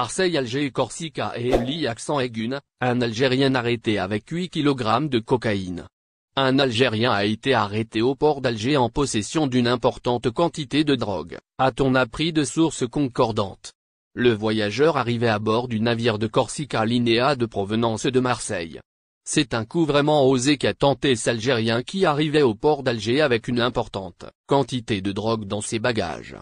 Marseille Alger Corsica et Eli Accent aigune un Algérien arrêté avec 8 kg de cocaïne. Un Algérien a été arrêté au port d'Alger en possession d'une importante quantité de drogue, a-t-on appris de sources concordantes. Le voyageur arrivait à bord du navire de Corsica Linéa de provenance de Marseille. C'est un coup vraiment osé qu'a tenté Algérien qui arrivait au port d'Alger avec une importante quantité de drogue dans ses bagages.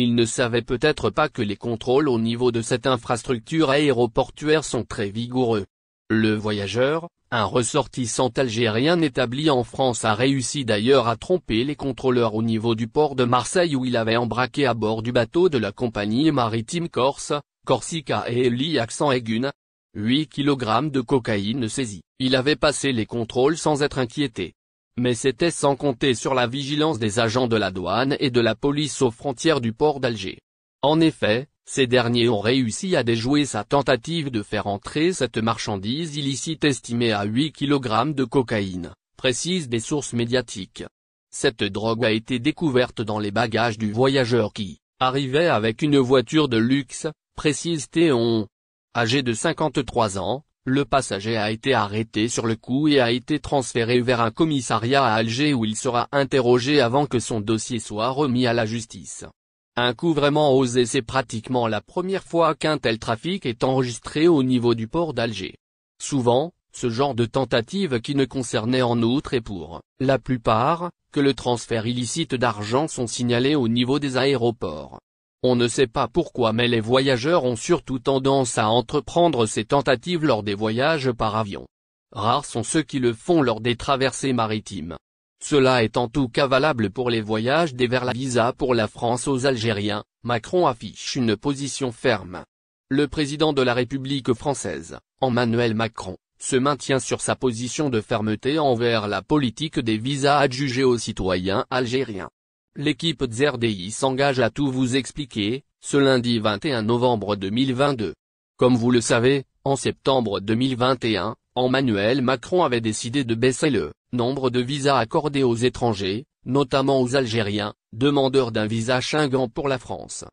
Il ne savait peut-être pas que les contrôles au niveau de cette infrastructure aéroportuaire sont très vigoureux. Le voyageur, un ressortissant algérien établi en France a réussi d'ailleurs à tromper les contrôleurs au niveau du port de Marseille où il avait embraqué à bord du bateau de la compagnie maritime Corse, Corsica et Eli Accent Aigune. 8 kg de cocaïne saisie. Il avait passé les contrôles sans être inquiété. Mais c'était sans compter sur la vigilance des agents de la douane et de la police aux frontières du port d'Alger. En effet, ces derniers ont réussi à déjouer sa tentative de faire entrer cette marchandise illicite estimée à 8 kg de cocaïne, précise des sources médiatiques. Cette drogue a été découverte dans les bagages du voyageur qui, arrivait avec une voiture de luxe, précise Théon. Âgé de 53 ans, le passager a été arrêté sur le coup et a été transféré vers un commissariat à Alger où il sera interrogé avant que son dossier soit remis à la justice. Un coup vraiment osé c'est pratiquement la première fois qu'un tel trafic est enregistré au niveau du port d'Alger. Souvent, ce genre de tentative qui ne concernait en outre et pour, la plupart, que le transfert illicite d'argent sont signalés au niveau des aéroports. On ne sait pas pourquoi mais les voyageurs ont surtout tendance à entreprendre ces tentatives lors des voyages par avion. Rares sont ceux qui le font lors des traversées maritimes. Cela est en tout cas valable pour les voyages des vers la visa pour la France aux Algériens, Macron affiche une position ferme. Le président de la République française, Emmanuel Macron, se maintient sur sa position de fermeté envers la politique des visas adjugés aux citoyens algériens. L'équipe ZRDI s'engage à tout vous expliquer, ce lundi 21 novembre 2022. Comme vous le savez, en septembre 2021, Emmanuel Macron avait décidé de baisser le nombre de visas accordés aux étrangers, notamment aux Algériens, demandeurs d'un visa chingant pour la France.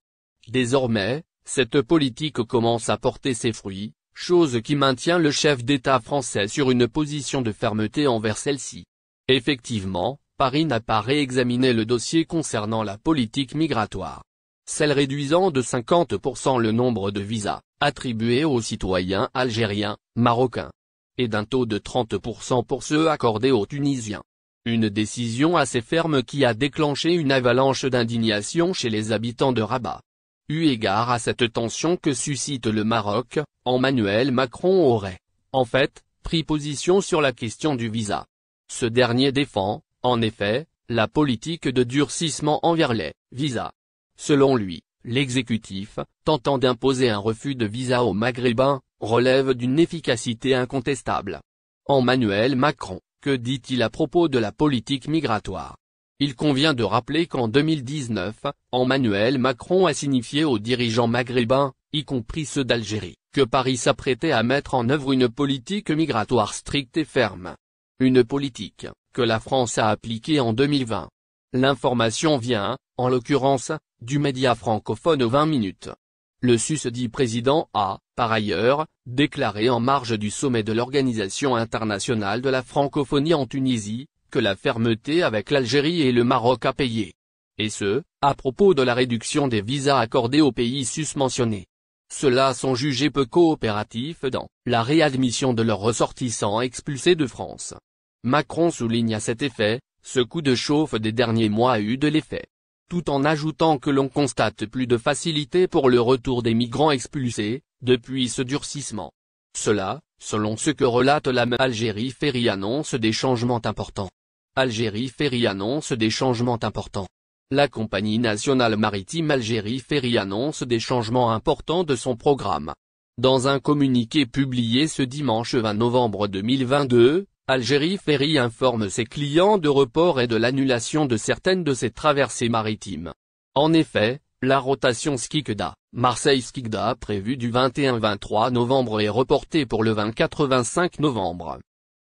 Désormais, cette politique commence à porter ses fruits, chose qui maintient le chef d'État français sur une position de fermeté envers celle-ci. Effectivement, Paris n'a pas réexaminé le dossier concernant la politique migratoire. Celle réduisant de 50% le nombre de visas, attribués aux citoyens algériens, marocains. Et d'un taux de 30% pour ceux accordés aux Tunisiens. Une décision assez ferme qui a déclenché une avalanche d'indignation chez les habitants de Rabat. Eu égard à cette tension que suscite le Maroc, Emmanuel Macron aurait, en fait, pris position sur la question du visa. Ce dernier défend, en effet, la politique de durcissement envers les visas. Selon lui, l'exécutif, tentant d'imposer un refus de visa aux Maghrébins, relève d'une efficacité incontestable. Emmanuel Macron, que dit-il à propos de la politique migratoire Il convient de rappeler qu'en 2019, Emmanuel Macron a signifié aux dirigeants maghrébins, y compris ceux d'Algérie, que Paris s'apprêtait à mettre en œuvre une politique migratoire stricte et ferme. Une politique, que la France a appliquée en 2020. L'information vient, en l'occurrence, du média francophone 20 minutes. Le sus-dit président a, par ailleurs, déclaré en marge du sommet de l'Organisation internationale de la francophonie en Tunisie, que la fermeté avec l'Algérie et le Maroc a payé. Et ce, à propos de la réduction des visas accordés aux pays susmentionnés. Ceux-là sont jugés peu coopératifs dans la réadmission de leurs ressortissants expulsés de France. Macron souligne à cet effet, ce coup de chauffe des derniers mois a eu de l'effet. Tout en ajoutant que l'on constate plus de facilité pour le retour des migrants expulsés, depuis ce durcissement. Cela, selon ce que relate la Algérie Ferry annonce des changements importants. Algérie Ferry annonce des changements importants. La compagnie nationale maritime Algérie Ferry annonce des changements importants de son programme. Dans un communiqué publié ce dimanche 20 novembre 2022, Algérie Ferry informe ses clients de report et de l'annulation de certaines de ses traversées maritimes. En effet, la rotation Skikda, Marseille-Skikda prévue du 21-23 novembre est reportée pour le 20-25 novembre.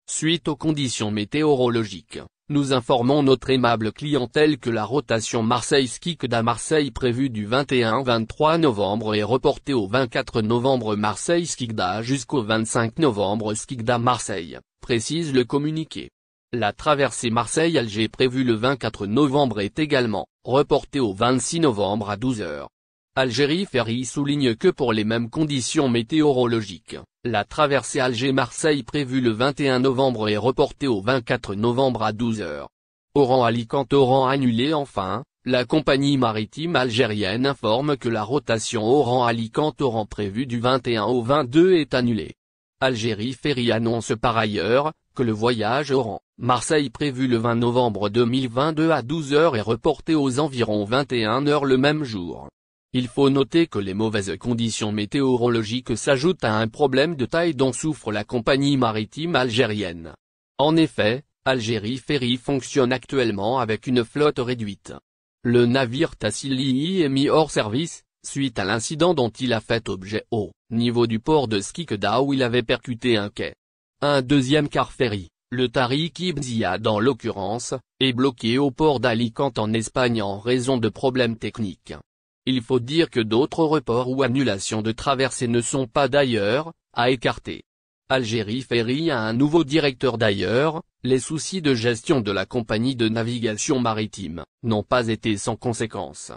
Suite aux conditions météorologiques. Nous informons notre aimable clientèle que la rotation Marseille-Skikda Marseille prévue du 21-23 novembre est reportée au 24 novembre Marseille-Skikda jusqu'au 25 novembre Skikda Marseille, précise le communiqué. La traversée Marseille-Alger prévue le 24 novembre est également reportée au 26 novembre à 12h. Algérie Ferry souligne que pour les mêmes conditions météorologiques, la traversée Alger-Marseille prévue le 21 novembre est reportée au 24 novembre à 12h. Oran-Alicante Oran annulé enfin, la compagnie maritime algérienne informe que la rotation Oran-Alicante-Oran prévue du 21 au 22 est annulée. Algérie Ferry annonce par ailleurs, que le voyage Oran-Marseille prévu le 20 novembre 2022 à 12h est reporté aux environs 21h le même jour. Il faut noter que les mauvaises conditions météorologiques s'ajoutent à un problème de taille dont souffre la compagnie maritime algérienne. En effet, Algérie Ferry fonctionne actuellement avec une flotte réduite. Le navire Tassili est mis hors service, suite à l'incident dont il a fait objet au niveau du port de Skikda où il avait percuté un quai. Un deuxième car ferry, le Tariq Ibzia dans l'occurrence, est bloqué au port d'Alicante en Espagne en raison de problèmes techniques. Il faut dire que d'autres reports ou annulations de traversées ne sont pas d'ailleurs, à écarter. Algérie Ferry a un nouveau directeur d'ailleurs, les soucis de gestion de la compagnie de navigation maritime, n'ont pas été sans conséquence.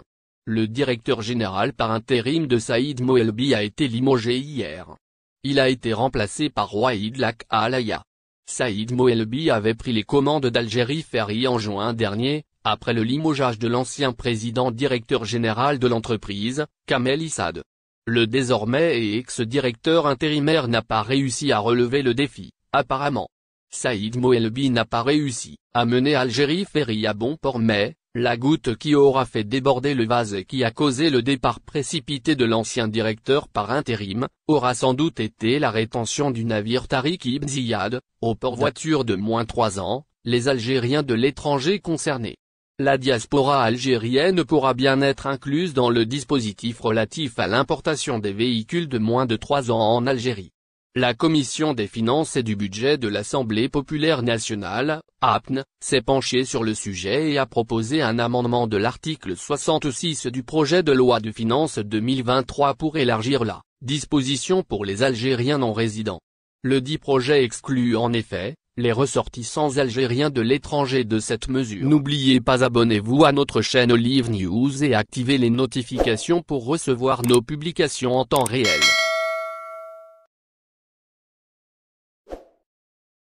Le directeur général par intérim de Saïd Moelbi a été limogé hier. Il a été remplacé par Waïd Lak Alaya. Saïd Moelbi avait pris les commandes d'Algérie Ferry en juin dernier, après le limogeage de l'ancien président directeur général de l'entreprise, Kamel Issad. Le désormais ex-directeur intérimaire n'a pas réussi à relever le défi, apparemment. Saïd Moelbi n'a pas réussi à mener Algérie Ferry à bon port mais, la goutte qui aura fait déborder le vase et qui a causé le départ précipité de l'ancien directeur par intérim, aura sans doute été la rétention du navire Tariq Ibn Ziyad, au port voiture de moins 3 ans, les Algériens de l'étranger concernés. La diaspora algérienne pourra bien être incluse dans le dispositif relatif à l'importation des véhicules de moins de 3 ans en Algérie. La Commission des finances et du budget de l'Assemblée populaire nationale, APN, s'est penchée sur le sujet et a proposé un amendement de l'article 66 du projet de loi de finances 2023 pour élargir la disposition pour les Algériens non résidents. Le dit projet exclut en effet, les ressortissants algériens de l'étranger de cette mesure. N'oubliez pas abonnez-vous à notre chaîne Olive News et activez les notifications pour recevoir nos publications en temps réel.